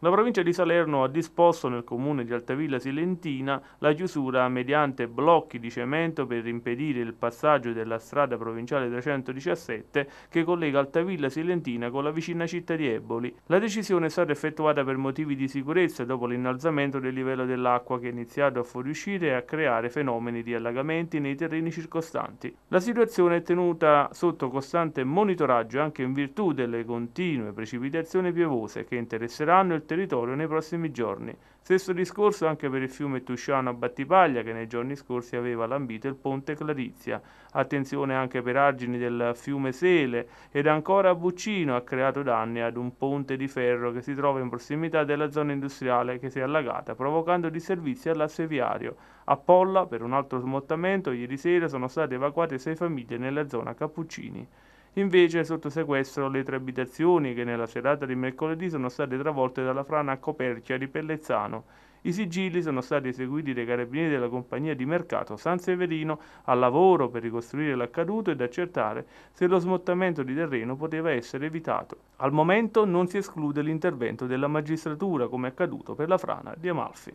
La provincia di Salerno ha disposto nel comune di Altavilla Silentina la chiusura mediante blocchi di cemento per impedire il passaggio della strada provinciale 317 che collega Altavilla Silentina con la vicina città di Eboli. La decisione è stata effettuata per motivi di sicurezza dopo l'innalzamento del livello dell'acqua che è iniziato a fuoriuscire e a creare fenomeni di allagamenti nei terreni circostanti. La situazione è tenuta sotto costante monitoraggio anche in virtù delle continue precipitazioni piovose che interesseranno il territorio territorio nei prossimi giorni. Stesso discorso anche per il fiume Tusciano a Battipaglia che nei giorni scorsi aveva lambito il ponte Clarizia. Attenzione anche per argini del fiume Sele ed ancora a Buccino ha creato danni ad un ponte di ferro che si trova in prossimità della zona industriale che si è allagata provocando disservizi all'asse viario. A Polla per un altro smottamento ieri sera sono state evacuate sei famiglie nella zona Cappuccini. Invece è sotto sequestro le tre abitazioni che nella serata di mercoledì sono state travolte dalla frana a Copercia di Pellezzano. I sigilli sono stati eseguiti dai carabinieri della compagnia di mercato San Severino al lavoro per ricostruire l'accaduto ed accertare se lo smottamento di terreno poteva essere evitato. Al momento non si esclude l'intervento della magistratura come accaduto per la frana di Amalfi.